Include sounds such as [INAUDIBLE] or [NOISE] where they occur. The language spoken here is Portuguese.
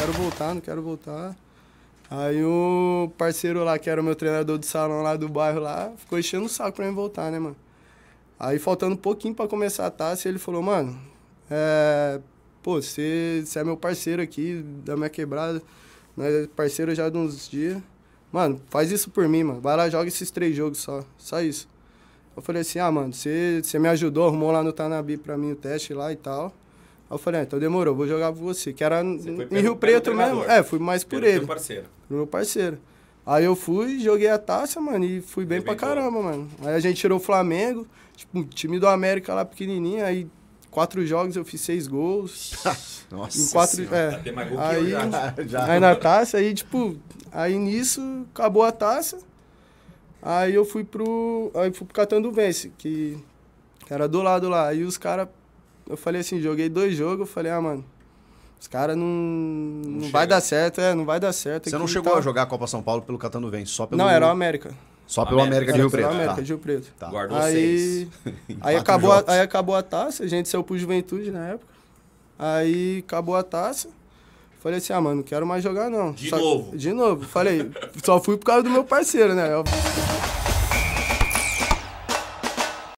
quero voltar, não quero voltar. Aí o parceiro lá, que era o meu treinador de salão lá do bairro lá, ficou enchendo o saco pra mim voltar, né, mano? Aí faltando um pouquinho pra começar a taça, ele falou, mano, é, pô, você, você é meu parceiro aqui, da minha quebrada, nós é parceiro já de uns dias. Mano, faz isso por mim, mano. Vai lá, joga esses três jogos só. Só isso. Eu falei assim, ah, mano, você, você me ajudou, arrumou lá no Tanabi pra mim o teste lá e tal. Aí eu falei, ah, então demorou, vou jogar com você. Que era você em Rio Preto mesmo. É, fui mais por ele. Meu parceiro. meu parceiro. Aí eu fui, joguei a taça, mano, e fui bem, pra caramba, mano. Aí a gente tirou o Flamengo, tipo, um time do América lá pequenininho, aí quatro jogos eu fiz seis gols. [LAUGHS] Nossa. Em quatro, é, aí, já, [LAUGHS] já. aí na taça, aí tipo, aí nisso acabou a taça. Aí eu fui pro, aí fui pro Catando Vence, que, que era do lado lá. Aí os caras eu falei assim, joguei dois jogos, eu falei, ah, mano, os caras não, não, não vai dar certo, é, não vai dar certo. Você não chegou a jogar a Copa São Paulo pelo Catanduvense, só pelo... Não, era o América. Só pelo América, América de Rio Preto. América tá. de Rio Preto. Tá. Guardou aí, seis. [LAUGHS] aí, acabou a, aí acabou a taça, a gente saiu pro Juventude na época. Aí acabou a taça. Falei assim, ah, mano, não quero mais jogar não. De só, novo? De novo. Falei, só fui por causa do meu parceiro, né? Eu...